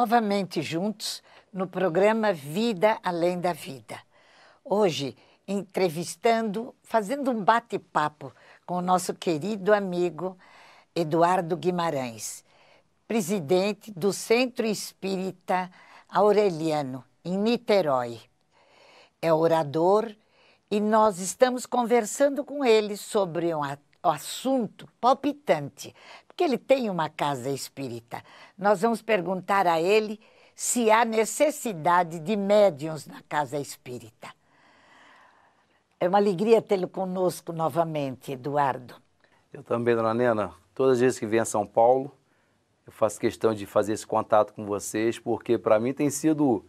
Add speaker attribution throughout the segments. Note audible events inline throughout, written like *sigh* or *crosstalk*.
Speaker 1: novamente juntos no programa Vida Além da Vida. Hoje, entrevistando, fazendo um bate-papo com o nosso querido amigo Eduardo Guimarães, presidente do Centro Espírita Aureliano, em Niterói. É orador e nós estamos conversando com ele sobre uma o assunto palpitante, porque ele tem uma casa espírita. Nós vamos perguntar a ele se há necessidade de médiuns na casa espírita. É uma alegria tê-lo conosco novamente, Eduardo.
Speaker 2: Eu também, dona Nena. Todas as vezes que venho a São Paulo, eu faço questão de fazer esse contato com vocês, porque para mim tem sido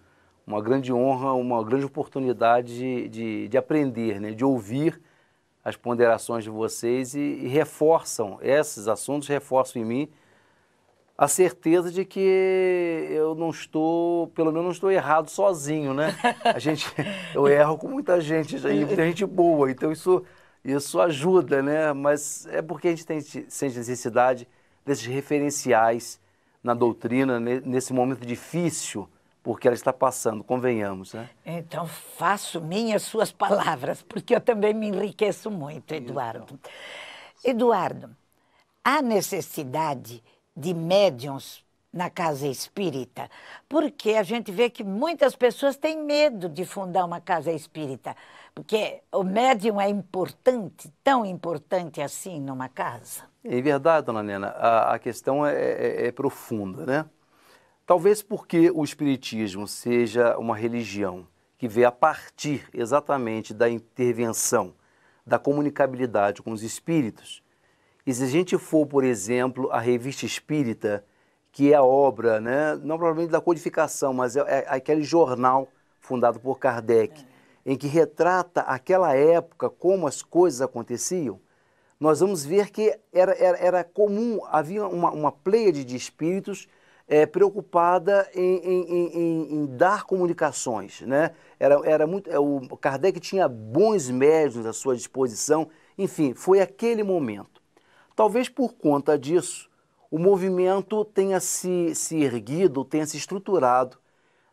Speaker 2: uma grande honra, uma grande oportunidade de, de, de aprender, né? de ouvir as ponderações de vocês e, e reforçam, esses assuntos reforçam em mim a certeza de que eu não estou, pelo menos não estou errado sozinho, né? A gente, *laughs* eu erro com muita gente, muita gente boa, então isso, isso ajuda, né? Mas é porque a gente tem, sente necessidade desses referenciais na doutrina, nesse momento difícil porque ela está passando, convenhamos, né?
Speaker 1: Então, faço minhas suas palavras, porque eu também me enriqueço muito, Eduardo. Eduardo, há necessidade de médiums na casa espírita, porque a gente vê que muitas pessoas têm medo de fundar uma casa espírita, porque o médium é importante, tão importante assim numa casa.
Speaker 2: É verdade, dona Nena, a, a questão é, é, é profunda, né? Talvez porque o Espiritismo seja uma religião que vê a partir exatamente da intervenção, da comunicabilidade com os espíritos. E se a gente for, por exemplo, a revista espírita, que é a obra, né, não provavelmente da codificação, mas é, é aquele jornal fundado por Kardec, é. em que retrata aquela época, como as coisas aconteciam, nós vamos ver que era, era, era comum, havia uma, uma pleia de espíritos é, preocupada em, em, em, em, dar comunicações. Né? Era, era muito, é, o Kardec tinha bons médiums à sua disposição, enfim, foi aquele momento. Talvez por conta disso, o movimento tenha se, se erguido, tenha se estruturado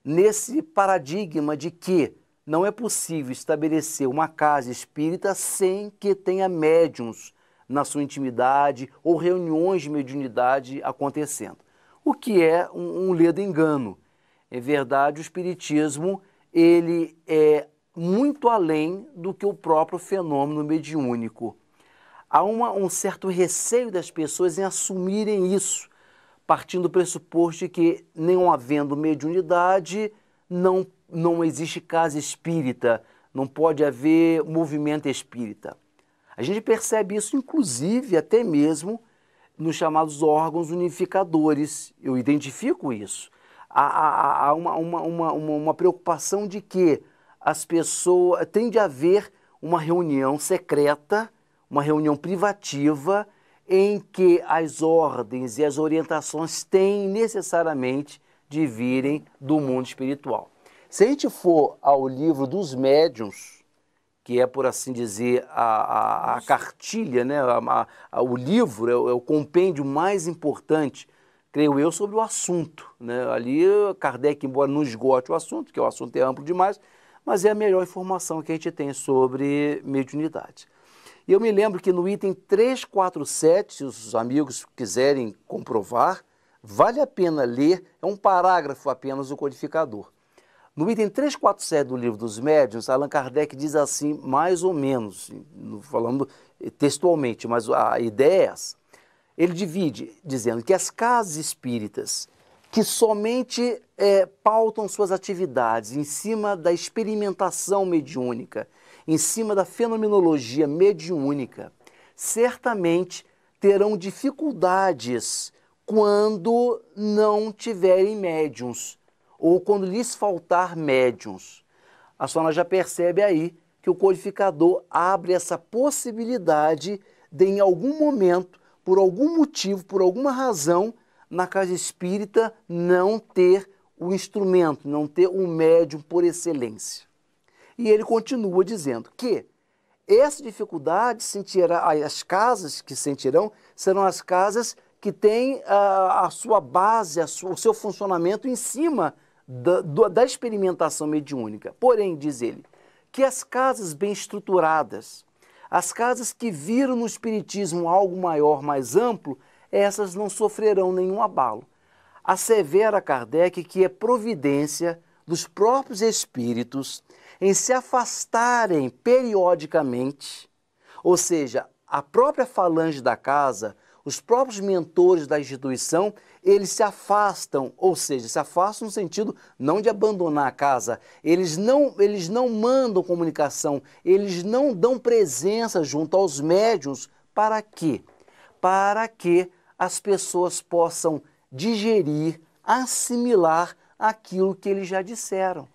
Speaker 2: nesse paradigma de que não é possível estabelecer uma casa espírita sem que tenha médiums na sua intimidade ou reuniões de mediunidade acontecendo o que é um, um ledo engano. Em é verdade, o espiritismo ele é muito além do que o próprio fenômeno mediúnico. Há uma, um certo receio das pessoas em assumirem isso, partindo do pressuposto de que, não havendo mediunidade, não, não existe casa espírita, não pode haver movimento espírita. A gente percebe isso, inclusive, até mesmo nos chamados órgãos unificadores. Eu identifico isso. Há, há, há uma, uma, uma, uma, preocupação de que as pessoas. tem de haver uma reunião secreta, uma reunião privativa, em que as ordens e as orientações têm necessariamente de virem do mundo espiritual. Se a gente for ao livro dos médiuns, que é, por assim dizer, a, a, a cartilha, né? A, o livro, é o, é o compêndio mais importante creio eu, sobre o assunto. Né? Ali, Kardec, embora não esgote o assunto, que o assunto é amplo demais, mas é a melhor informação que a gente tem sobre mediunidade. E eu me lembro que no item 347, se os amigos quiserem comprovar, vale a pena ler, é um parágrafo apenas do codificador. No item 347 do livro dos médiuns, Allan Kardec diz assim, mais ou menos, falando textualmente, mas a ideia é essa. Ele divide dizendo que as casas espíritas que somente é, pautam suas atividades em cima da experimentação mediúnica, em cima da fenomenologia mediúnica, certamente terão dificuldades quando não tiverem médiums ou quando lhes faltar médiums. A senhora já percebe aí que o codificador abre essa possibilidade de, em algum momento, por algum motivo, por alguma razão, na casa espírita não ter o instrumento, não ter o médium por excelência. E ele continua dizendo que essa dificuldade sentirá, ah, as casas que sentirão serão as casas que têm a, ah, a sua base, a sua, o seu funcionamento em cima da, da experimentação mediúnica. Porém, diz ele, que as casas bem estruturadas, as casas que viram no Espiritismo algo maior, mais amplo, essas não sofrerão nenhum abalo. Assevera Kardec que é providência dos próprios espíritos em se afastarem periodicamente, ou seja, a própria falange da casa, os próprios mentores da instituição, eles se afastam, ou seja, se afastam no sentido não de abandonar a casa, eles não, eles não mandam comunicação, eles não dão presença junto aos médiums para quê? Para que as pessoas possam digerir, assimilar aquilo que eles já disseram.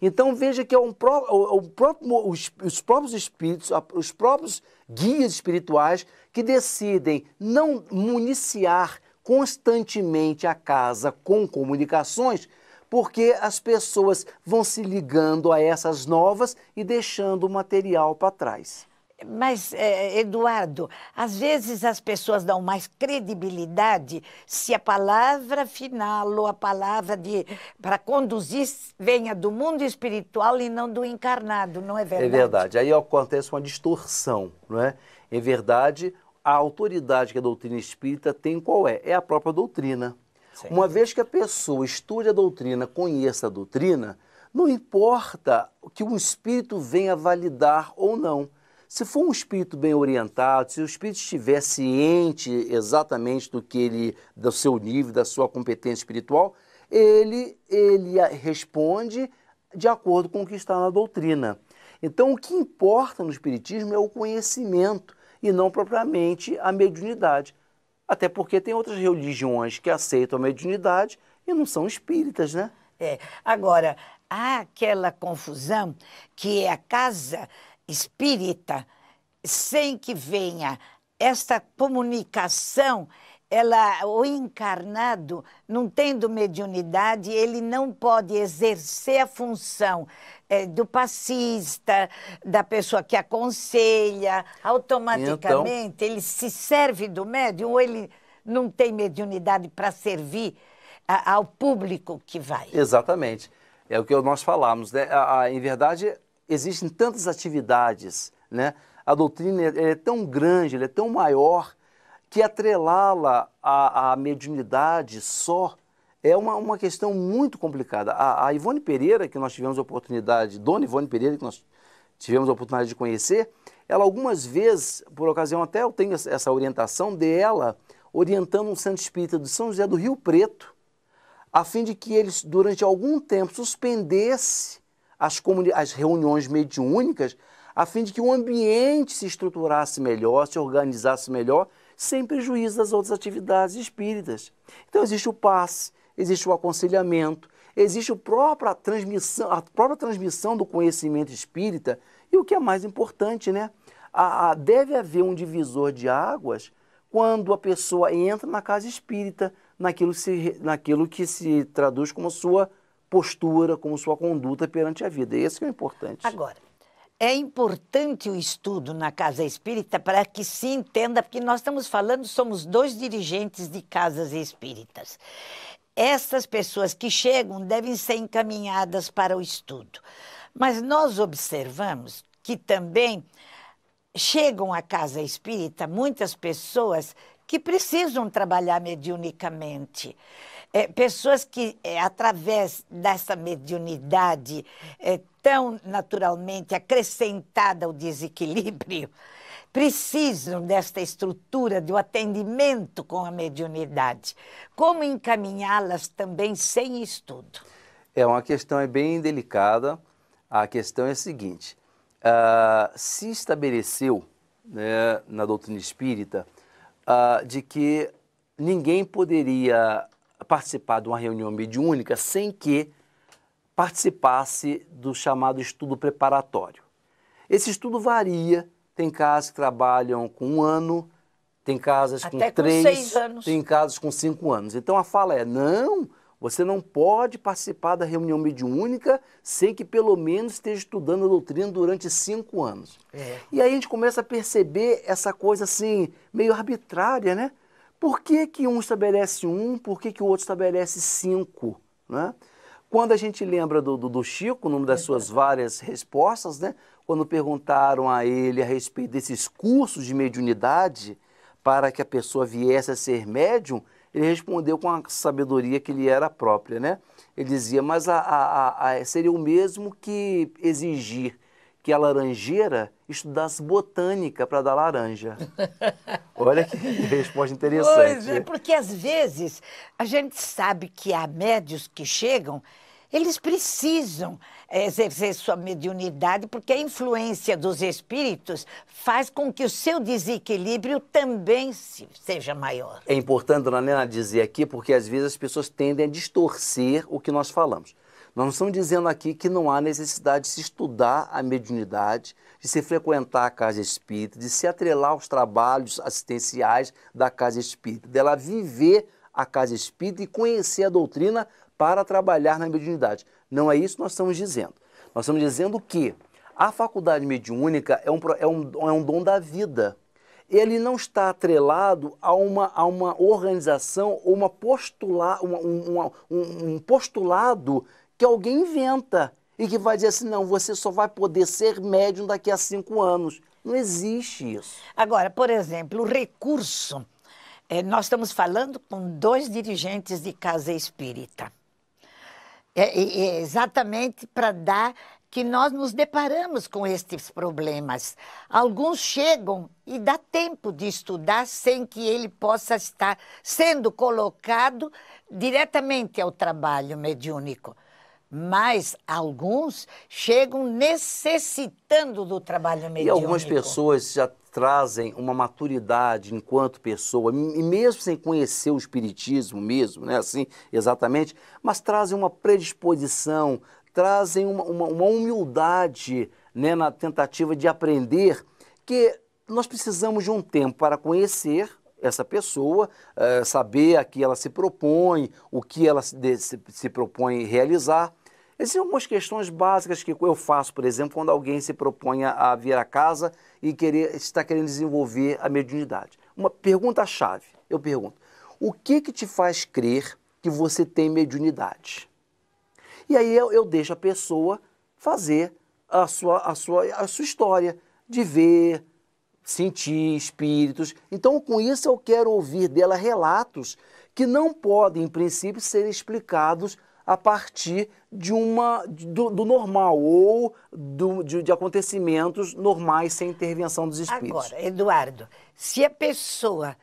Speaker 2: Então veja que é um pró o próprio, os, os próprios espíritos, os próprios guias espirituais que decidem não municiar constantemente a casa com comunicações, porque as pessoas vão se ligando a essas novas e deixando o material para trás. Mas, é,
Speaker 1: Eduardo, às vezes as pessoas dão mais credibilidade se a palavra final ou a palavra de para conduzir venha do mundo espiritual e não do encarnado, não é, é verdade? É
Speaker 2: verdade. Aí acontece uma distorção, não é? Em é verdade, a autoridade que a doutrina espírita tem qual é? É a própria doutrina. Sim. Uma vez que a pessoa estude a doutrina, conheça a doutrina, não importa que um espírito venha validar ou não. Se for um espírito bem orientado, se o espírito estiver ciente exatamente do que ele, do seu nível, da sua competência espiritual, ele, ele responde de acordo com o que está na doutrina. Então, o que importa no espiritismo é o conhecimento e não propriamente a mediunidade. Até porque tem outras religiões que aceitam a mediunidade e não são espíritas, né?
Speaker 1: É. Agora, há aquela confusão que é a casa espírita, sem que venha esta comunicação, ela, o encarnado, não tendo mediunidade, ele não pode exercer a função é, do passista, da pessoa que aconselha, automaticamente então... ele se serve do médium ou ele não tem mediunidade para servir a, ao público que vai?
Speaker 2: Exatamente. É o que nós falamos. Né? A, a, em verdade, existem tantas atividades, né? A doutrina é tão grande, é tão maior, que atrelá-la à, à mediunidade só é uma, uma questão muito complicada. A, a Ivone Pereira, que nós tivemos a oportunidade, dona Ivone Pereira, que nós tivemos a oportunidade de conhecer, ela algumas vezes, por ocasião até eu tenho essa orientação dela, orientando um centro espírita de São José do Rio Preto, a fim de que eles, durante algum tempo, suspendesse as, as reuniões mediúnicas, a fim de que o ambiente se estruturasse melhor, se organizasse melhor, sem prejuízo das outras atividades espíritas. Então existe o passe, existe o aconselhamento, existe a própria transmissão, a própria transmissão do conhecimento espírita e o que é mais importante, né? A, a, deve haver um divisor de águas quando a pessoa entra na casa espírita, naquilo, se, naquilo que se traduz como sua postura, como sua conduta perante a vida. Esse é o importante.
Speaker 1: Agora, é importante o estudo na casa espírita para que se entenda, porque nós estamos falando, somos dois dirigentes de casas espíritas essas pessoas que chegam devem ser encaminhadas para o estudo. Mas nós observamos que também chegam à casa espírita muitas pessoas que precisam trabalhar mediunicamente. É, pessoas que, é, através dessa mediunidade é, tão naturalmente acrescentada ao desequilíbrio, precisam desta estrutura do atendimento com a mediunidade. Como encaminhá-las também sem estudo?
Speaker 2: É uma questão é bem delicada. A questão é a seguinte: uh, se estabeleceu né, na doutrina espírita uh, de que ninguém poderia participar de uma reunião mediúnica sem que participasse do chamado estudo preparatório. Esse estudo varia tem casas que trabalham com um ano, tem casas com, com três, tem casas com cinco anos. Então a fala é: não, você não pode participar da reunião mediúnica sem que pelo menos esteja estudando a doutrina durante cinco anos. É. E aí a gente começa a perceber essa coisa assim, meio arbitrária, né? Por que, que um estabelece um, por que, que o outro estabelece cinco? Né? Quando a gente lembra do, do, do Chico, numa das é suas várias respostas, né? quando perguntaram a ele a respeito desses cursos de mediunidade para que a pessoa viesse a ser médium, ele respondeu com a sabedoria que lhe era própria, né? Ele dizia, mas a, a, a, seria o mesmo que exigir que a laranjeira estudasse botânica para dar laranja. *laughs* Olha que resposta interessante. Pois é,
Speaker 1: porque às vezes a gente sabe que há médios que chegam eles precisam exercer sua mediunidade, porque a influência dos espíritos faz com que o seu desequilíbrio também seja maior.
Speaker 2: É importante, dona Helena, dizer aqui, porque às vezes as pessoas tendem a distorcer o que nós falamos. Nós não estamos dizendo aqui que não há necessidade de se estudar a mediunidade, de se frequentar a casa espírita, de se atrelar aos trabalhos assistenciais da casa espírita, dela viver a casa espírita e conhecer a doutrina para trabalhar na mediunidade. Não é isso que nós estamos dizendo. Nós estamos dizendo que a faculdade mediúnica é um, é um, é um dom da vida. Ele não está atrelado a uma, a uma organização ou uma postula, uma, uma, um, um postulado que alguém inventa e que vai dizer assim: não, você só vai poder ser médium daqui a cinco anos. Não existe isso. Agora,
Speaker 1: por exemplo, o recurso. É, nós estamos falando com dois dirigentes de casa espírita é, é exatamente para dar que nós nos deparamos com estes problemas. Alguns chegam e dá tempo de estudar sem que ele possa estar sendo colocado diretamente ao trabalho mediúnico mas alguns chegam necessitando do trabalho mediúnico. E algumas
Speaker 2: pessoas já trazem uma maturidade enquanto pessoa, e mesmo sem conhecer o espiritismo mesmo, né, assim, exatamente, mas trazem uma predisposição, trazem uma, uma, uma humildade né, na tentativa de aprender, que nós precisamos de um tempo para conhecer, essa pessoa, eh, saber a que ela se propõe, o que ela se, propõe realizar, Existem algumas questões básicas que eu faço, por exemplo, quando alguém se propõe a vir à casa e querer, está querendo desenvolver a mediunidade. Uma pergunta-chave, eu pergunto, o que que te faz crer que você tem mediunidade? E aí eu, eu deixo a pessoa fazer a sua, a, sua, a sua história de ver, sentir espíritos. Então, com isso, eu quero ouvir dela relatos que não podem, em princípio, ser explicados a partir de uma do, do normal ou do, de, de, acontecimentos normais sem intervenção dos espíritos. Agora, Eduardo,
Speaker 1: se a pessoa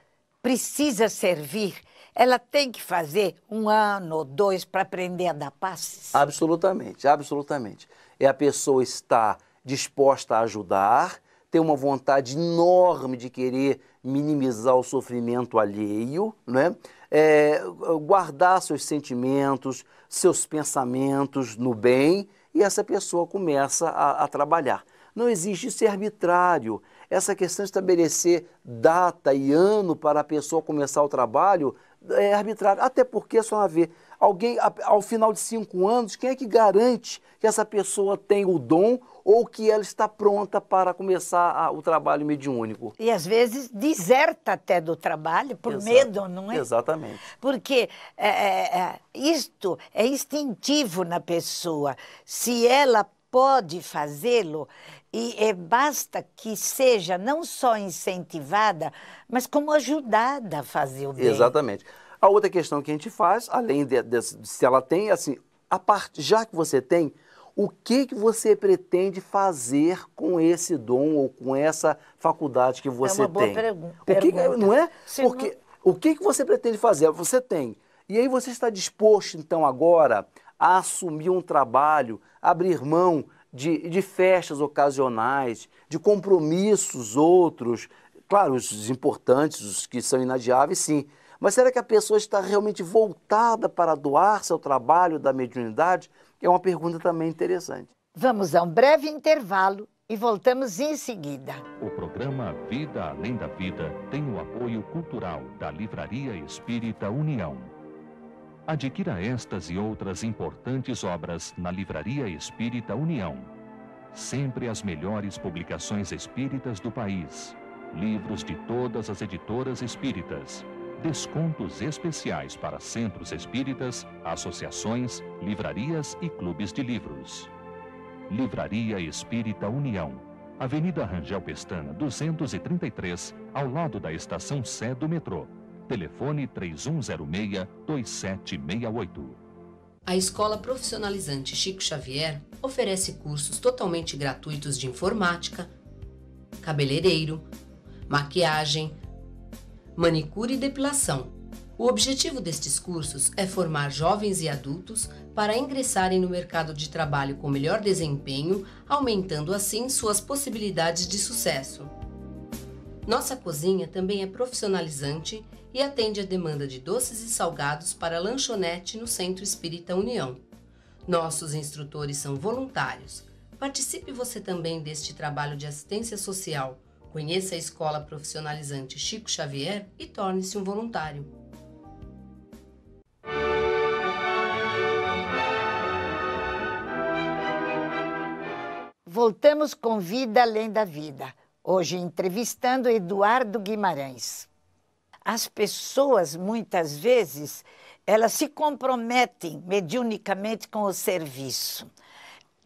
Speaker 1: precisa servir, ela tem que fazer um ano ou dois para aprender a dar passes?
Speaker 2: Absolutamente, absolutamente. É a pessoa estar disposta a ajudar, ter uma vontade enorme de querer minimizar o sofrimento alheio, não é? é, guardar seus sentimentos, seus pensamentos no bem e essa pessoa começa a, a trabalhar. Não existe ser é arbitrário. Essa questão de estabelecer data e ano para a pessoa começar o trabalho é arbitrário, até porque só haver Alguém, ao final de cinco anos, quem é que garante que essa pessoa tem o dom ou que ela está pronta para começar a, o trabalho mediúnico? E às vezes deserta até do trabalho por Exato. medo, não é? Exatamente. Porque é,
Speaker 1: é, é isto é instintivo na pessoa. Se ela pode fazê-lo e, e é, basta que seja não só incentivada, mas como ajudada a fazer o bem. Exatamente.
Speaker 2: A outra questão que a gente faz, além de, de se ela tem, é assim, a parte, já que você tem, o que, que você pretende fazer com esse dom ou com essa faculdade que é você tem? É uma boa tem? Pergu o que, pergunta. Não é? Se Porque não... o que, que você pretende fazer? Você tem. E aí você está disposto, então, agora a assumir um trabalho, abrir mão de, de festas ocasionais, de compromissos outros, claro, os importantes, os que são inadiáveis, sim, mas será que a pessoa está realmente voltada para doar seu trabalho da mediunidade? É uma pergunta também interessante.
Speaker 1: Vamos a um breve intervalo e voltamos em seguida.
Speaker 2: O programa Vida Além da Vida tem o apoio cultural da Livraria Espírita União. Adquira estas e outras importantes obras na Livraria Espírita União. Sempre as melhores publicações espíritas do país. Livros de todas as editoras espíritas descontos especiais para centros espíritas, associações, livrarias e clubes de livros. Livraria Espírita União, Avenida Rangel Pestana, 233, ao lado da estação Sé do metrô. Telefone 3106-2768.
Speaker 1: A Escola Profissionalizante Chico Xavier oferece cursos totalmente gratuitos de informática, cabeleireiro, maquiagem, manicure e depilação. O objetivo destes cursos é formar jovens e adultos para ingressarem no mercado de trabalho com melhor desempenho, aumentando assim suas possibilidades de sucesso. Nossa cozinha também é profissionalizante e atende a demanda de doces e salgados para lanchonete no Centro Espírita União. Nossos instrutores são voluntários. Participe você também deste trabalho de assistência social Conheça a Escola Profissionalizante Chico Xavier e torne-se um voluntário. Voltamos com Vida Além da Vida, hoje entrevistando Eduardo Guimarães. As pessoas, muitas vezes, elas se comprometem mediunicamente com o serviço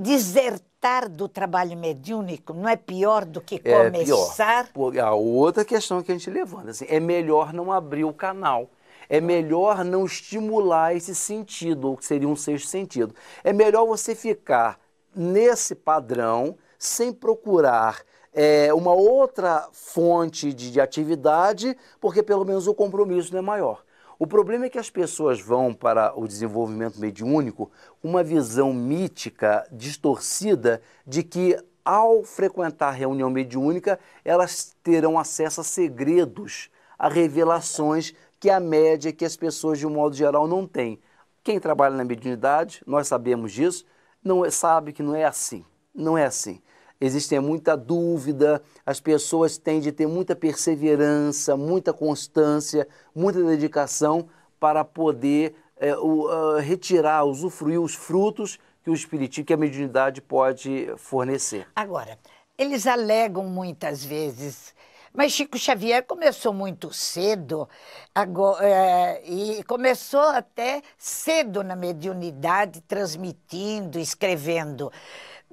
Speaker 1: Desertar do trabalho mediúnico não é pior do que começar? É
Speaker 2: pior. A outra questão que a gente levanta, assim, é melhor não abrir o canal. É melhor não estimular esse sentido, ou que seria um sexto sentido. É melhor você ficar nesse padrão sem procurar é, uma outra fonte de, de atividade, porque pelo menos o compromisso não é maior. O problema é que as pessoas vão para o desenvolvimento mediúnico uma visão mítica distorcida de que ao frequentar a reunião mediúnica, elas terão acesso a segredos, a revelações que a média, que as pessoas de um modo geral não têm. Quem trabalha na mediunidade, nós sabemos disso, não é, sabe que não é assim. Não é assim. Existe muita dúvida, as pessoas têm de ter muita perseverança, muita constância, muita dedicação para poder é, o, uh, retirar, usufruir os frutos que o espiritismo, que a mediunidade pode fornecer.
Speaker 1: Agora, eles alegam muitas vezes, mas Chico Xavier começou muito cedo agora, é, e começou até cedo na mediunidade, transmitindo, escrevendo.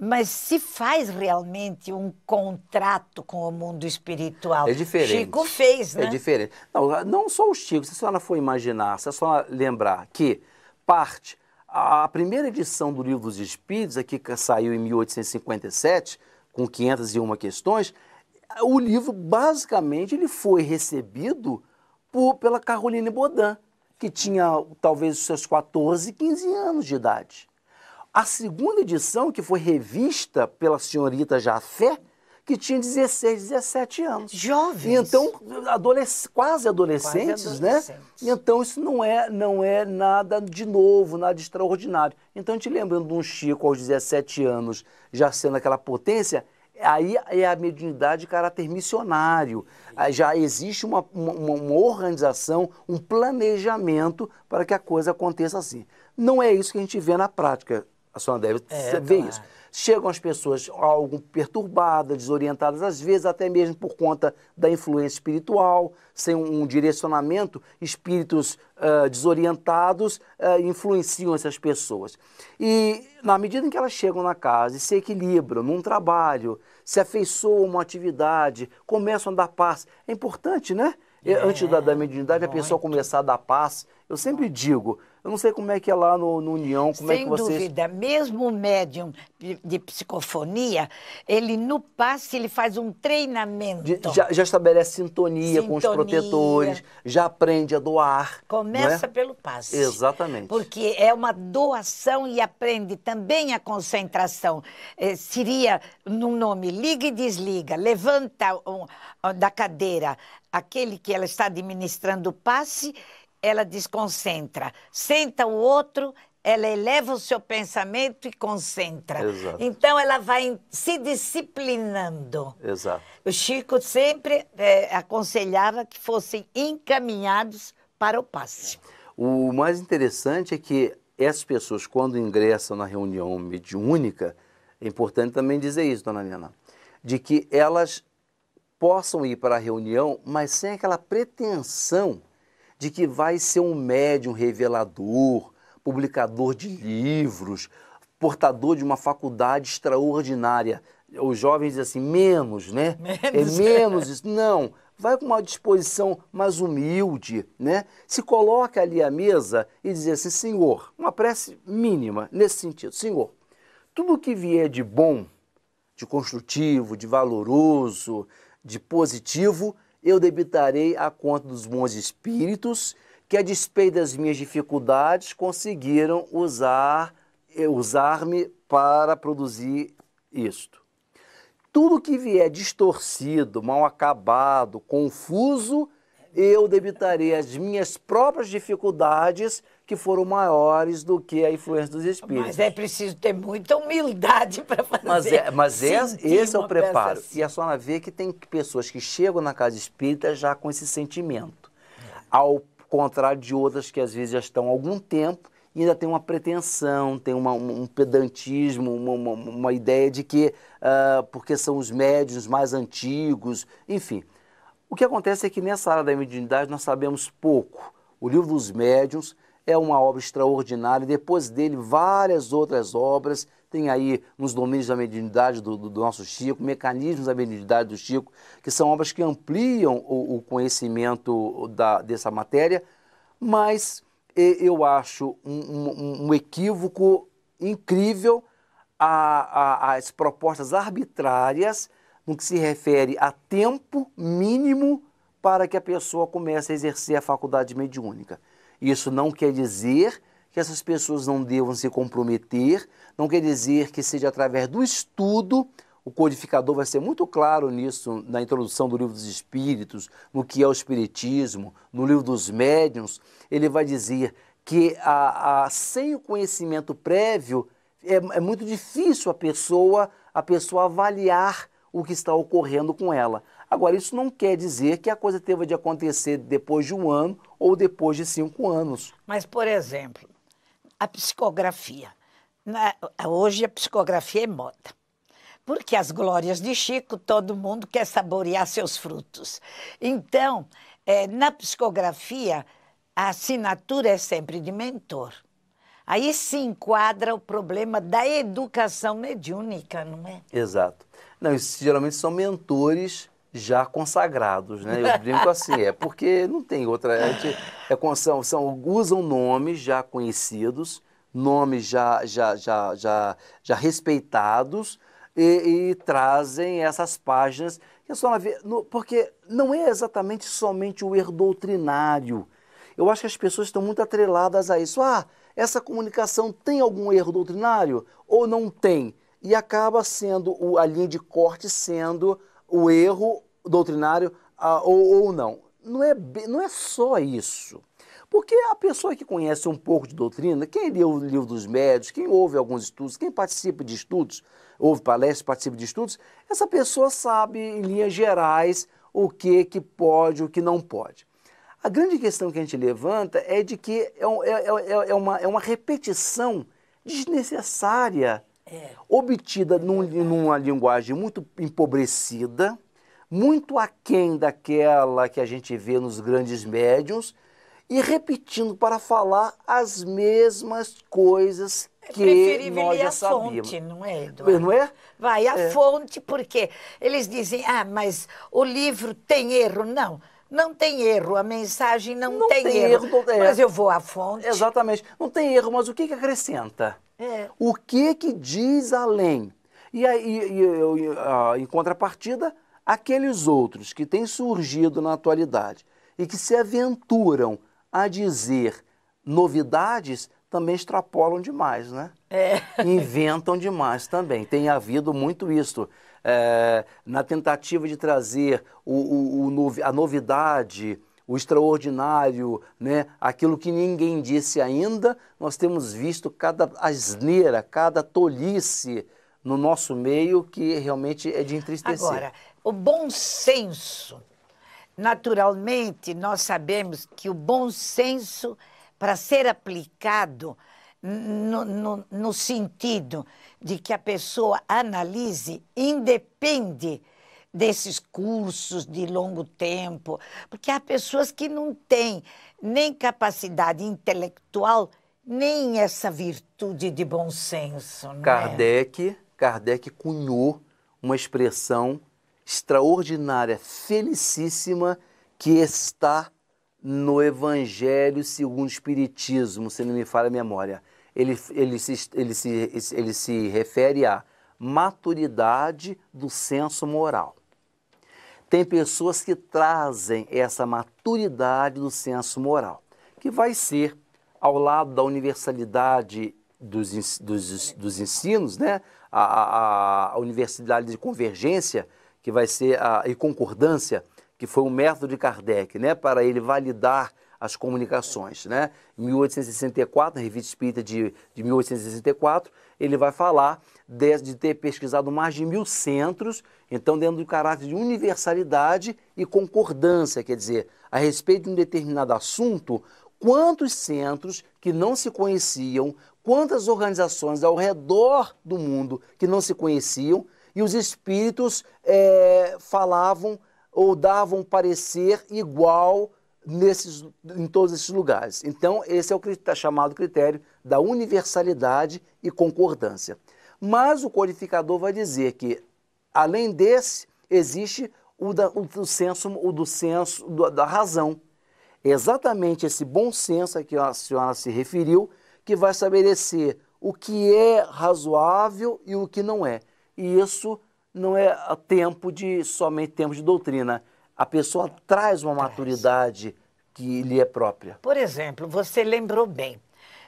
Speaker 1: Mas se faz realmente um contrato com o mundo espiritual. É diferente. Chico fez, é né? É
Speaker 2: diferente. Não, não só o Chico, se a senhora for imaginar, se a senhora lembrar que parte, a primeira edição do Livro dos Espíritos, aqui que saiu em 1857, com 501 questões, o livro basicamente ele foi recebido por, pela Caroline Bodan, que tinha talvez os seus 14, 15 anos de idade. A segunda edição, que foi revista pela senhorita Jafé, que tinha 16, 17 anos. Jovens. Então, adolesc quase adolescentes, quase né? adolescentes. né? Então, isso não é, não é nada de novo, nada de extraordinário. Então, te lembrando de um Chico aos 17 anos, já sendo aquela potência, aí é a mediunidade de caráter missionário. Aí já existe uma, uma, uma organização, um planejamento para que a coisa aconteça assim. Não é isso que a gente vê na prática. A senhora deve é, ver claro. isso. Chegam as pessoas algo perturbadas, desorientadas, às vezes até mesmo por conta da influência espiritual, sem um, direcionamento, espíritos uh, desorientados uh, influenciam essas pessoas. E na medida em que elas chegam na casa e se equilibram num trabalho, se afeiçoam a uma atividade, começam a dar paz, é importante, né? É, Antes da, da é, mediunidade, a pessoa começar a dar paz. Eu sempre digo, eu não sei como é que é lá no, no União, como é Sem é que vocês... Sem dúvida,
Speaker 1: mesmo o médium de psicofonia, ele no passe, ele faz um treinamento. De, já,
Speaker 2: já, estabelece sintonia, sintonia, com os protetores, já aprende a doar.
Speaker 1: Começa é? pelo passe. Exatamente. Porque é uma doação e aprende também a concentração. É, seria, num nome, liga e desliga, levanta um, da cadeira aquele que ela está administrando o passe ela desconcentra. Senta o outro, ela eleva o seu pensamento e concentra. Exato. Então ela vai se disciplinando. Exato. O Chico sempre é, aconselhava que fossem encaminhados para o passe.
Speaker 2: O mais interessante é que essas pessoas, quando ingressam na reunião mediúnica, é importante também dizer isso, dona Nena, de que elas possam ir para a reunião, mas sem aquela pretensão de que vai ser um médium revelador, publicador de livros, portador de uma faculdade extraordinária. Os jovens dizem assim, menos, né? *laughs* Menos. É menos isso. Não, vai com uma disposição mais humilde, né? Se coloca ali à mesa e diz assim, Senhor, uma prece mínima nesse sentido. Senhor, tudo que vier de bom, de construtivo, de valoroso, de positivo, eu debitarei a conta dos bons espíritos que, a despeito das minhas dificuldades, conseguiram usar eh, usar-me para produzir isto. Tudo que vier distorcido, mal acabado, confuso, eu debitarei as minhas próprias dificuldades que foram maiores do que a influência dos espíritos. Mas é
Speaker 1: preciso ter muita humildade para fazer. Mas, é, mas é, esse é o preparo. Assim.
Speaker 2: E a é senhora vê que tem pessoas que chegam na casa espírita já com esse sentimento. Ao contrário de outras que às vezes já estão há algum tempo e ainda tem uma pretensão, tem uma, um pedantismo, uma, uma, uma, ideia de que, uh, porque são os médiuns mais antigos, enfim. O que acontece é que nessa área da mediunidade nós sabemos pouco. O livro dos médiuns é uma obra extraordinária. Depois dele, várias outras obras. Tem aí nos domínios da mediunidade do, do, do nosso Chico, mecanismos da mediunidade do Chico, que são obras que ampliam o, o conhecimento da, dessa matéria, mas eu acho um, um, um equívoco incrível a, a, as propostas arbitrárias no que se refere a tempo mínimo para que a pessoa comece a exercer a faculdade mediúnica. Isso não quer dizer que essas pessoas não devam se comprometer, não quer dizer que seja através do estudo. O codificador vai ser muito claro nisso na introdução do Livro dos Espíritos, no que é o Espiritismo, no Livro dos Médiuns. Ele vai dizer que a, a, sem o conhecimento prévio é, é muito difícil a pessoa, a pessoa avaliar o que está ocorrendo com ela. Agora, isso não quer dizer que a coisa teve de acontecer depois de um ano ou depois de cinco anos.
Speaker 1: Mas, por exemplo, a psicografia. Na,
Speaker 2: hoje a psicografia é moda.
Speaker 1: Porque as glórias de Chico, todo mundo quer saborear seus frutos. Então, é, na psicografia, a assinatura é sempre de mentor. Aí se enquadra o problema da educação mediúnica, não
Speaker 2: é? Exato. Não, isso geralmente são mentores já consagrados, né? Eu brinco assim, é porque não tem outra. A gente, é, são, são, usam nomes já conhecidos, nomes já, já, já, já, já respeitados e, e trazem essas páginas. Que só na, no, porque não é exatamente somente o erro doutrinário. Eu acho que as pessoas estão muito atreladas a isso. Ah, essa comunicação tem algum erro doutrinário ou não tem? E acaba sendo a linha de corte sendo o erro doutrinário ou, ou não. Não é, não é só isso. Porque a pessoa que conhece um pouco de doutrina, quem lê o livro dos médios, quem ouve alguns estudos, quem participa de estudos, ouve palestras, participa de estudos, essa pessoa sabe, em linhas gerais, o que, que pode, o que não pode. A grande questão que a gente levanta é de que é, é, é, é uma, é uma repetição desnecessária obtida num, numa linguagem muito empobrecida, muito aquém daquela que a gente vê nos grandes médiums, e repetindo para falar as mesmas coisas é que Preferível nós já a sabíamos. fonte,
Speaker 1: não é, Eduardo? Não é? Vai, a é. fonte, porque eles dizem, ah, mas o livro tem erro. Não, não tem erro, a mensagem não, não tem, tem, erro. erro tem mas erro.
Speaker 2: eu vou à fonte. Exatamente. Não tem erro, mas o que, que acrescenta? É. O que que diz além? E aí, e, e, e, uh, em contrapartida, aqueles outros que têm surgido na atualidade e que se aventuram a dizer novidades também extrapolam demais, né? É. Inventam demais também. Tem havido muito isso é, na tentativa de trazer o, o, o, a novidade, o extraordinário, né, aquilo que ninguém disse ainda, nós temos visto cada asneira, cada tolice no nosso meio que realmente é de entristecer. Agora,
Speaker 1: o bom senso. Naturalmente, nós sabemos que o bom senso, para ser aplicado, no, no, no sentido de que a pessoa analise, independe desses cursos de longo tempo, porque há pessoas que não têm nem capacidade intelectual, nem essa virtude de bom senso. É? Kardec,
Speaker 2: é? Kardec cunhou uma expressão extraordinária, felicíssima, que está no Evangelho segundo o Espiritismo, se não me falha a memória. Ele, ele, se, ele, se, ele se refere à maturidade do senso moral. Tem pessoas que trazem essa maturidade do senso moral, que vai ser, ao lado da universalidade dos, dos, dos ensinos, né? a, a, a universidade de convergência, que vai ser a, e concordância, que foi o método de Kardec, né, para ele validar as comunicações. Né? Em 1864, na Revista Espírita de, de 1864, ele vai falar de, de, ter pesquisado mais de mil centros, então dentro do caráter de universalidade e concordância, quer dizer, a respeito de um determinado assunto, quantos centros que não se conheciam, quantas organizações ao redor do mundo que não se conheciam, e os espíritos é, falavam ou davam parecer igual nesses, em todos esses lugares. Então, esse é o chamado critério da universalidade e concordância. Mas o codificador vai dizer que, além desse, existe o, da, o do senso, o do senso do, da razão. É exatamente esse bom senso a que a senhora se referiu, que vai estabelecer o que é razoável e o que não é. E isso não é tempo de somente tempo de doutrina. A pessoa traz uma traz. maturidade que lhe é própria.
Speaker 1: Por exemplo, você lembrou bem.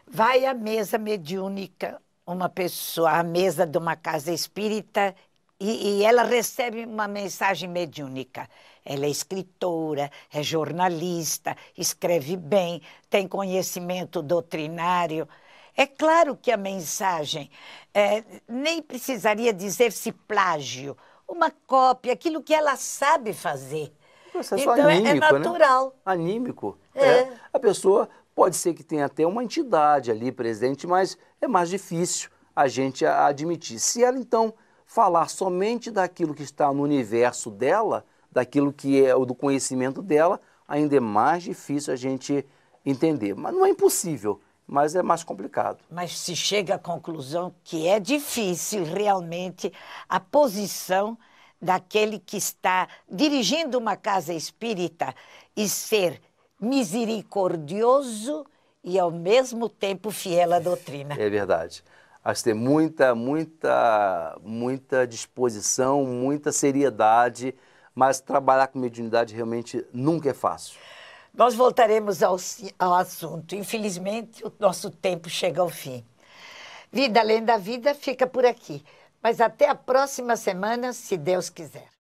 Speaker 1: Vai à mesa mediúnica uma pessoa, à mesa de uma casa espírita e, e, ela recebe uma mensagem mediúnica. Ela é escritora, é jornalista, escreve bem, tem conhecimento doutrinário. É claro que a mensagem é, nem precisaria dizer-se plágio, uma cópia, aquilo que ela sabe fazer. Processo é então, é anímico, é natural.
Speaker 2: Né? Anímico. É. é. A pessoa pode ser que tenha até uma entidade ali presente, mas é mais difícil a gente admitir. Se ela então falar somente daquilo que está no universo dela, daquilo que é o do conhecimento dela, ainda é mais difícil a gente entender. Mas não é impossível mas é mais complicado.
Speaker 1: Mas se chega à conclusão que é difícil realmente a posição daquele que está dirigindo uma casa espírita e ser misericordioso e ao mesmo tempo fiel à doutrina.
Speaker 2: É verdade. Acho que tem muita, muita, muita disposição, muita seriedade, mas trabalhar com mediunidade realmente nunca é fácil.
Speaker 1: Nós voltaremos ao, ao assunto. Infelizmente, o nosso tempo chega ao fim. Vida além da vida fica por aqui. Mas até a próxima
Speaker 2: semana, se Deus quiser.